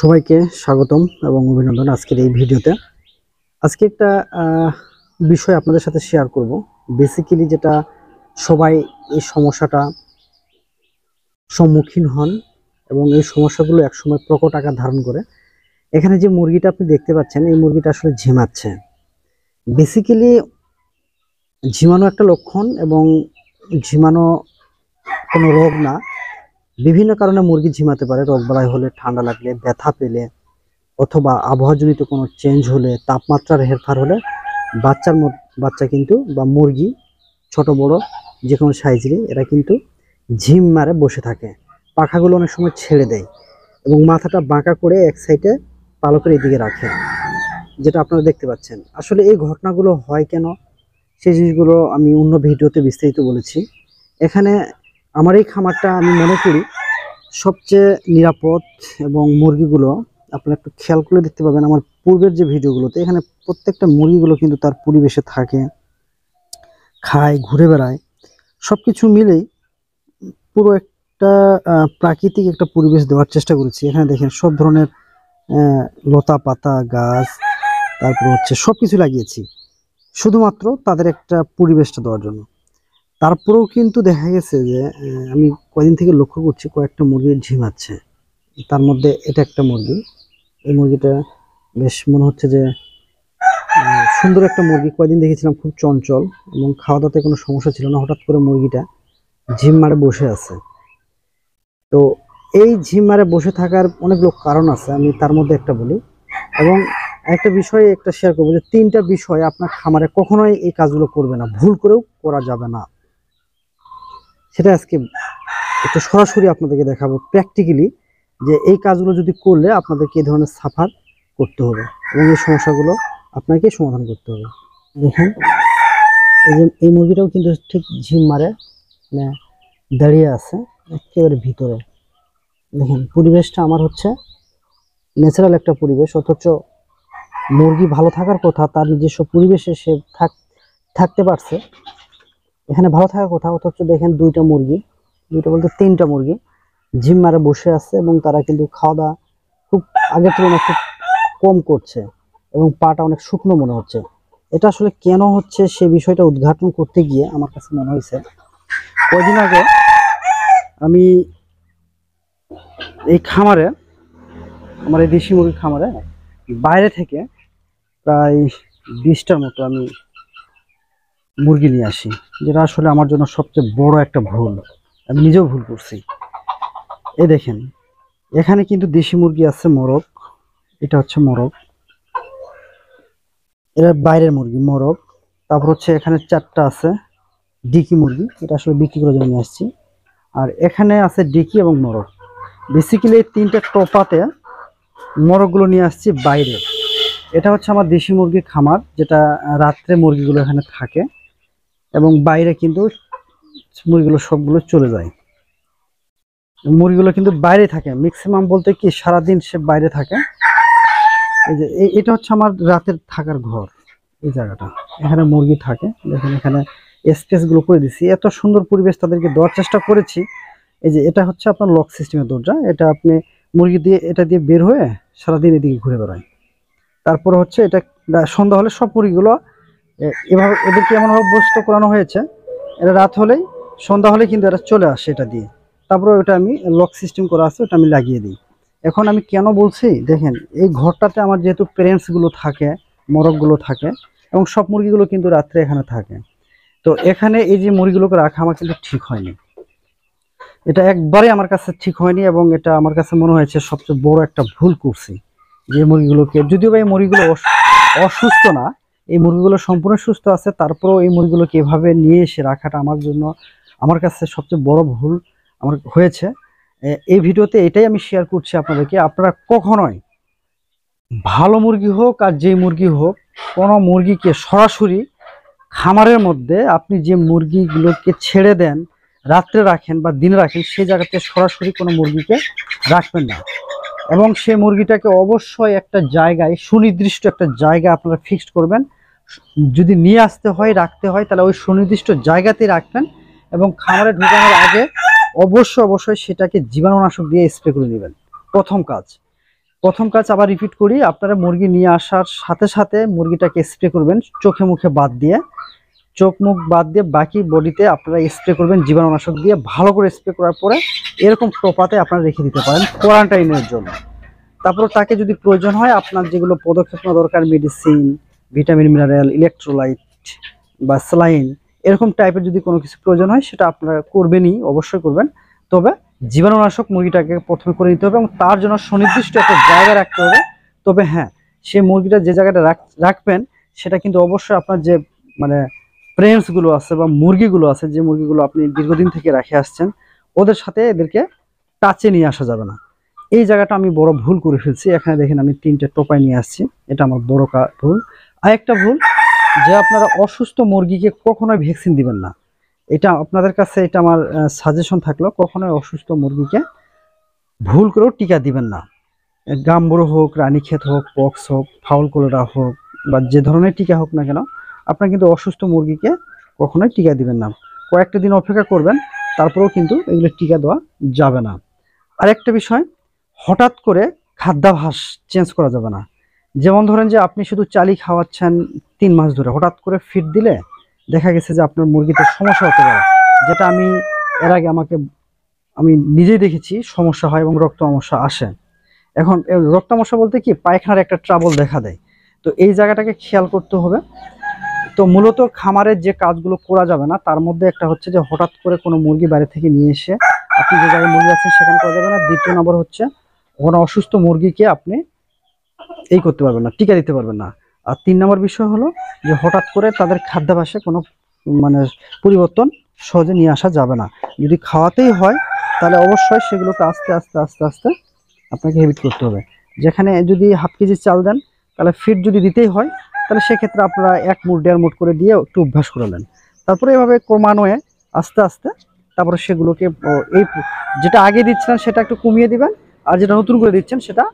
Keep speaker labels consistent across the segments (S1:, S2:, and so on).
S1: সবাইকে স্বাগতম এবং অভিনন্দন আজকের এই ভিডিওতে আজকে একটা বিষয় আপনাদের সাথে শেয়ার করব বেসিক্যালি যেটা সবাই এই সমস্যাটা সম্মুখীন হন এবং এই সমস্যাগুলো একসময় প্রকট আকার ধারণ করে এখানে যে মুরগিটা আপনি দেখতে পাচ্ছেন এই মুরগিটা আসলে ঝিমাচ্ছে বেসিক্যালি ঝিমানো একটা লক্ষণ এবং ঝিমানো কোনো রোগ না বিভিন্ন কারণে মুরগি ঝিমাতে পারে রোগবালাই হলে ঠান্ডা লাগলে ব্যথা পেলে অথবা আবহাওয়াজনিত কোনো চেঞ্জ হলে তাপমাত্রার হেরফার হলে বাচ্চার বাচ্চা কিন্তু বা মুরগি ছোট বড় যে কোনো সাইজেরই এরা কিন্তু ঝিম মারে বসে থাকে পাখাগুলো অনেক সময় ছেড়ে দেয় এবং মাথাটা বাঁকা করে এক সাইডে পালকের এদিকে রাখে যেটা আপনারা দেখতে পাচ্ছেন আসলে এই ঘটনাগুলো হয় কেন সেই জিনিসগুলো আমি অন্য ভিডিওতে বিস্তারিত বলেছি এখানে আমার এই খামারটা আমি মনে করি সবচেয়ে নিরাপদ এবং মুরগিগুলো আপনারা একটু খেয়াল করে দেখতে পাবেন আমার পূর্বের যে ভিডিওগুলোতে এখানে প্রত্যেকটা মুরগিগুলো কিন্তু তার পরিবেশে থাকে খায় ঘুরে বেড়ায় সব কিছু মিলেই পুরো একটা প্রাকৃতিক একটা পরিবেশ দেওয়ার চেষ্টা করেছি এখানে দেখেন সব ধরনের লতা পাতা গাছ তারপর হচ্ছে সব কিছু লাগিয়েছি শুধুমাত্র তাদের একটা পরিবেশটা দেওয়ার জন্য তারপরেও কিন্তু দেখা গেছে যে আমি কয়দিন থেকে লক্ষ্য করছি কয়েকটা মুরগি আছে তার মধ্যে এটা একটা মুরগি এই মুরগিটা বেশ মনে হচ্ছে যে সুন্দর একটা মুরগি কয়দিন দেখেছিলাম খুব চঞ্চল এবং খাওয়া দাওয়াতে কোনো সমস্যা ছিল না হঠাৎ করে মুরগিটা ঝিম মারে বসে আছে তো এই ঝিম মারে বসে থাকার অনেকগুলো কারণ আছে আমি তার মধ্যে একটা বলি এবং একটা বিষয়ে একটা শেয়ার করবো যে তিনটা বিষয় আপনার খামারে কখনোই এই কাজগুলো করবে না ভুল করেও করা যাবে না সেটা আজকে একটু সরাসরি আপনাদেরকে দেখাবো প্র্যাকটিক্যালি যে এই কাজগুলো যদি করলে আপনাদেরকে কী ধরনের সাফার করতে হবে এবং এই সমস্যাগুলো আপনাকে সমাধান করতে হবে দেখেন এই যে এই মুরগিটাও কিন্তু ঠিক ঝিম মারে মানে দাঁড়িয়ে আছে একেবারে ভিতরে দেখেন পরিবেশটা আমার হচ্ছে ন্যাচারাল একটা পরিবেশ অথচ মুরগি ভালো থাকার কথা তার নিজস্ব পরিবেশে সে থাক থাকতে পারছে এখানে ভালো থাকার কথা অথচ দেখেন দুইটা মুরগি দুইটা বলতে তিনটা মুরগি জিম মারে বসে আছে এবং তারা কিন্তু খাওয়া দাওয়া খুব আগের তুলনায় খুব কম করছে এবং পাটা অনেক শুকনো মনে হচ্ছে এটা আসলে কেন হচ্ছে সে বিষয়টা উদ্ঘাটন করতে গিয়ে আমার কাছে মনে হয়েছে কদিন আগে আমি এই খামারে আমার এই দেশি মুরগির খামারে বাইরে থেকে প্রায় বিশটার মতো আমি মুরগি নিয়ে আসি যেটা আসলে আমার জন্য সবচেয়ে বড় একটা ভুল আমি নিজেও ভুল করছি এ দেখেন এখানে কিন্তু দেশি মুরগি আছে মোরগ এটা হচ্ছে মোরগ এরা বাইরের মুরগি মোরগ তারপর হচ্ছে এখানে চারটা আছে ডিকি মুরগি এটা আসলে বিক্রি করে জন্য আসছি আর এখানে আছে ডিকি এবং মোরগ বেসিক্যালি এই তিনটা টোপাতে মোরগগুলো নিয়ে আসছি বাইরে এটা হচ্ছে আমার দেশি মুরগির খামার যেটা রাত্রে মুরগিগুলো এখানে থাকে এবং বাইরে কিন্তু মুরগিগুলো সবগুলো চলে যায় মুরগিগুলো কিন্তু বাইরে থাকে ম্যাক্সিমাম বলতে কি সারাদিন সে বাইরে থাকে এই যে এটা হচ্ছে আমার রাতের থাকার ঘর এই জায়গাটা এখানে মুরগি থাকে দেখুন এখানে স্পেসগুলো করে দিছি এত সুন্দর পরিবেশ তাদেরকে দেওয়ার চেষ্টা করেছি এই যে এটা হচ্ছে আপনার লক সিস্টেমের দরজা এটা আপনি মুরগি দিয়ে এটা দিয়ে বের হয়ে সারাদিন এদিকে ঘুরে বেড়ায় তারপর হচ্ছে এটা সন্ধ্যা হলে সব মুরগিগুলো এভাবে এদেরকে এমনভাবে অভ্যস্ত করানো হয়েছে এটা রাত হলেই সন্ধ্যা হলে কিন্তু এটা চলে আসে এটা দিয়ে তারপরে ওটা আমি লক সিস্টেম করা আছে ওটা আমি লাগিয়ে দিই এখন আমি কেন বলছি দেখেন এই ঘরটাতে আমার যেহেতু প্যারেন্টসগুলো থাকে মরকগুলো থাকে এবং সব মুরগিগুলো কিন্তু রাত্রে এখানে থাকে তো এখানে এই যে মুরগিগুলোকে রাখা আমার কিন্তু ঠিক হয়নি এটা একবারে আমার কাছে ঠিক হয়নি এবং এটা আমার কাছে মনে হয়েছে সবচেয়ে বড় একটা ভুল করছি যে মুরগিগুলোকে যদিও বা এই মুরগিগুলো অসুস্থ না এই মুরগিগুলো সম্পূর্ণ সুস্থ আছে তারপরেও এই মুরগিগুলোকে এভাবে নিয়ে এসে রাখাটা আমার জন্য আমার কাছে সবচেয়ে বড় ভুল আমার হয়েছে এই ভিডিওতে এটাই আমি শেয়ার করছি আপনাদেরকে আপনারা কখনোই ভালো মুরগি হোক আর যেই মুরগি হোক কোনো মুরগিকে সরাসরি খামারের মধ্যে আপনি যে মুরগিগুলোকে ছেড়ে দেন রাত্রে রাখেন বা দিনে রাখেন সেই জায়গাতে সরাসরি কোনো মুরগিকে রাখবেন না এবং সেই মুরগিটাকে অবশ্যই একটা জায়গায় সুনির্দিষ্ট একটা জায়গা আপনারা ফিক্সড করবেন যদি নিয়ে আসতে হয় রাখতে হয় তাহলে ওই সুনির্দিষ্ট জায়গাতে রাখবেন এবং খামারে ঢুকানোর আগে অবশ্যই অবশ্যই সেটাকে জীবাণুনাশক দিয়ে স্প্রে করে নেবেন প্রথম কাজ প্রথম কাজ আবার রিপিট করি আপনারা মুরগি নিয়ে আসার সাথে সাথে মুরগিটাকে স্প্রে করবেন চোখে মুখে বাদ দিয়ে চোখ মুখ বাদ দিয়ে বাকি বডিতে আপনারা স্প্রে করবেন জীবাণুনাশক দিয়ে ভালো করে স্প্রে করার পরে এরকম টোপাতে আপনারা রেখে দিতে পারেন কোয়ারেন্টাইনের জন্য তারপর তাকে যদি প্রয়োজন হয় আপনার যেগুলো পদক্ষেপ নেওয়া দরকার মেডিসিন ভিটামিন মিনারেল ইলেকট্রোলাইট বা স্লাইন এরকম টাইপের যদি কোনো কিছু প্রয়োজন হয় সেটা আপনারা করবেনই অবশ্যই করবেন তবে জীবাণুনাশক মুরগিটাকে প্রথমে করে নিতে হবে এবং তার জন্য সুনির্দিষ্ট একটা জায়গা রাখতে হবে তবে হ্যাঁ সেই মুরগিটা যে জায়গাটা রাখবেন সেটা কিন্তু অবশ্যই আপনার যে মানে প্রেমসগুলো আছে বা মুরগিগুলো আছে যে মুরগিগুলো আপনি দীর্ঘদিন থেকে রাখে আসছেন ওদের সাথে এদেরকে টাচে নিয়ে আসা যাবে না এই জায়গাটা আমি বড় ভুল করে ফেলছি এখানে দেখেন আমি তিনটে টোপাই নিয়ে আসছি এটা আমার বড় ভুল আরেকটা ভুল যে আপনারা অসুস্থ মুরগিকে কখনোই ভ্যাকসিন দিবেন না এটা আপনাদের কাছে এটা আমার সাজেশন থাকলো কখনোই অসুস্থ মুরগিকে ভুল করেও টিকা দিবেন না গাম্বুড়ো হোক রানীক্ষেত হোক পক্স হোক ফাউল কলেরা হোক বা যে ধরনের টিকা হোক না কেন আপনার কিন্তু অসুস্থ মুরগিকে কখনোই টিকা দিবেন না কয়েকটা দিন অপেক্ষা করবেন তারপরেও কিন্তু এগুলো টিকা দেওয়া যাবে না আর একটা বিষয় হঠাৎ করে খাদ্যাভাস চেঞ্জ করা যাবে না যেমন ধরেন যে আপনি শুধু চালি খাওয়াচ্ছেন তিন মাস ধরে হঠাৎ করে ফিট দিলে দেখা গেছে যে আপনার মুরগিতে সমস্যা হতে পারে যেটা আমি এর আগে আমাকে আমি নিজেই দেখেছি সমস্যা হয় এবং রক্ত সমস্যা আসে এখন রক্ত সমস্যা বলতে কি পায়খানার একটা ট্রাবল দেখা দেয় তো এই জায়গাটাকে খেয়াল করতে হবে তো মূলত খামারের যে কাজগুলো করা যাবে না তার মধ্যে একটা হচ্ছে যে হঠাৎ করে কোনো মুরগি বাইরে থেকে নিয়ে এসে আপনি যে জায়গায় মুরগি আছেন সেখানে করা যাবে না দ্বিতীয় নম্বর হচ্ছে কোনো অসুস্থ মুরগিকে আপনি এই করতে পারবেন না টিকা দিতে পারবেন না আর তিন নম্বর বিষয় হলো যে হঠাৎ করে তাদের খাদ্যাভাসে কোনো মানে পরিবর্তন সহজে নিয়ে আসা যাবে না যদি খাওয়াতেই হয় তাহলে অবশ্যই সেগুলোকে আস্তে আস্তে আস্তে আস্তে আপনাকে হেবিট করতে হবে যেখানে যদি হাফ কেজি চাল দেন তাহলে ফিট যদি দিতেই হয় তাহলে সেক্ষেত্রে আপনারা এক মুঠ দেড় মুঠ করে দিয়ে একটু অভ্যাস করালেন তারপরে এভাবে ক্রমান্বয়ে আস্তে আস্তে তারপরে সেগুলোকে এই যেটা আগে দিচ্ছেন সেটা একটু কমিয়ে দিবেন আর যেটা নতুন করে দিচ্ছেন সেটা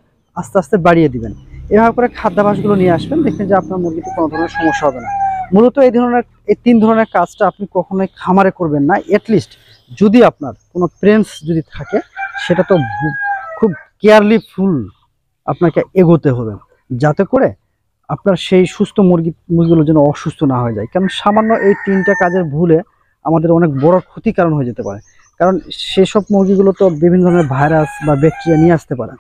S1: আস্তে আস্তে বাড়িয়ে দিবেন এভাবে করে খাদ্যাভাসগুলো নিয়ে আসবেন দেখবেন যে আপনার মুরগিতে কোনো ধরনের সমস্যা হবে না মূলত এই ধরনের এই তিন ধরনের কাজটা আপনি কখনোই খামারে করবেন না অ্যাটলিস্ট যদি আপনার কোনো প্রেন্স যদি থাকে সেটা তো খুব কেয়ারলি ফুল আপনাকে এগোতে হবে যাতে করে আপনার সেই সুস্থ মুরগি মুরগিগুলো যেন অসুস্থ না হয়ে যায় কারণ সামান্য এই তিনটা কাজের ভুলে আমাদের অনেক বড় ক্ষতি কারণ হয়ে যেতে পারে কারণ সেসব মুরগিগুলো তো বিভিন্ন ধরনের ভাইরাস বা ব্যাকটেরিয়া নিয়ে আসতে পারে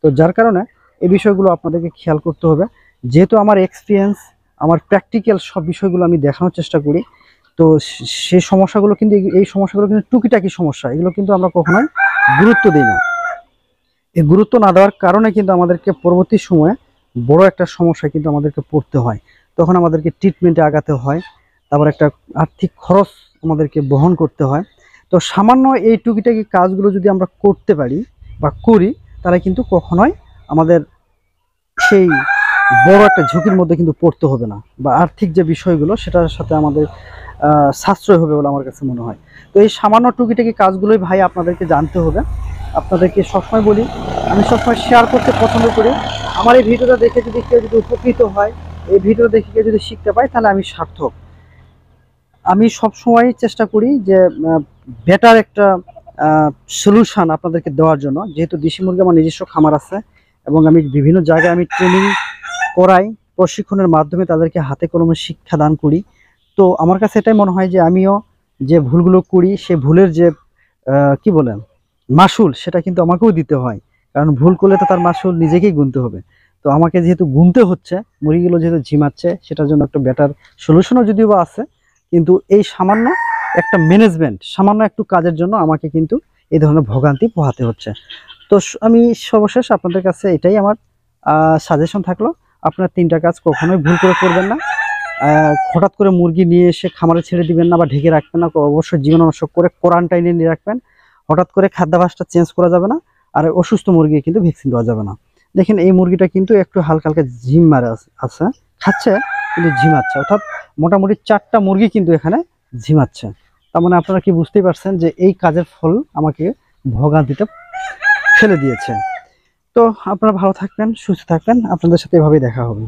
S1: তো যার কারণে এই বিষয়গুলো আপনাদেরকে খেয়াল করতে হবে যেহেতু আমার এক্সপিরিয়েন্স আমার প্র্যাকটিক্যাল সব বিষয়গুলো আমি দেখানোর চেষ্টা করি তো সেই সমস্যাগুলো কিন্তু এই সমস্যাগুলো কিন্তু টুকিটাকি সমস্যা এগুলো কিন্তু আমরা কখনোই গুরুত্ব দিই না এই গুরুত্ব না দেওয়ার কারণে কিন্তু আমাদেরকে পরবর্তী সময়ে বড় একটা সমস্যা কিন্তু আমাদেরকে পড়তে হয় তখন আমাদেরকে ট্রিটমেন্টে আগাতে হয় তারপর একটা আর্থিক খরচ আমাদেরকে বহন করতে হয় তো সামান্য এই টুকিটাকি কাজগুলো যদি আমরা করতে পারি বা করি তাহলে কিন্তু কখনোই আমাদের সেই বড় একটা ঝুঁকির মধ্যে কিন্তু পড়তে হবে না বা আর্থিক যে বিষয়গুলো সেটার সাথে আমাদের সাশ্রয় হবে বলে আমার কাছে মনে হয় তো এই সামান্য টুকিটাকি কাজগুলোই ভাই আপনাদেরকে জানতে হবে আপনাদেরকে সবসময় বলি আমি সবসময় শেয়ার করতে পছন্দ করি আমার এই ভিডিওটা দেখে যদি কেউ যদি উপকৃত হয় এই ভিডিও দেখে কেউ যদি শিখতে পায় তাহলে আমি সার্থক আমি সবসময় চেষ্টা করি যে বেটার একটা সলিউশান আপনাদেরকে দেওয়ার জন্য যেহেতু দেশি মুরগি আমার নিজস্ব খামার আছে এবং আমি বিভিন্ন জায়গায় আমি ট্রেনিং করাই প্রশিক্ষণের মাধ্যমে তাদেরকে হাতে কলমে শিক্ষা দান করি তো আমার কাছে এটাই মনে হয় যে আমিও যে ভুলগুলো করি সে ভুলের যে কি বলেন মাসুল সেটা কিন্তু আমাকেও দিতে হয় কারণ ভুল করলে তো তার মাসুল নিজেকেই গুনতে হবে তো আমাকে যেহেতু গুনতে হচ্ছে মুরগিগুলো যেহেতু ঝিমাচ্ছে সেটার জন্য একটা বেটার সলিউশনও যদিও বা আছে কিন্তু এই সামান্য একটা ম্যানেজমেন্ট সামান্য একটু কাজের জন্য আমাকে কিন্তু এই ধরনের ভোগান্তি পোহাতে হচ্ছে তো আমি সর্বশেষ আপনাদের কাছে এটাই আমার সাজেশন থাকলো আপনার তিনটা কাজ কখনোই ভুল করে করবেন না হঠাৎ করে মুরগি নিয়ে এসে খামারে ছেড়ে দিবেন না বা ঢেকে রাখবেন না অবশ্যই অবশ্য করে কোয়ারান্টাইনে নিয়ে রাখবেন হঠাৎ করে খাদ্যাভাসটা চেঞ্জ করা যাবে না আর অসুস্থ মুরগি কিন্তু ভ্যাকসিন দেওয়া যাবে না দেখেন এই মুরগিটা কিন্তু একটু হালকা হালকা ঝিম মারে আছে খাচ্ছে কিন্তু ঝিমাচ্ছে অর্থাৎ মোটামুটি চারটা মুরগি কিন্তু এখানে ঝিমাচ্ছে তার মানে আপনারা কি বুঝতেই পারছেন যে এই কাজের ফল আমাকে দিতে ফেলে দিয়েছে তো আপনারা ভালো থাকবেন সুস্থ থাকবেন আপনাদের সাথে এভাবেই দেখা হবে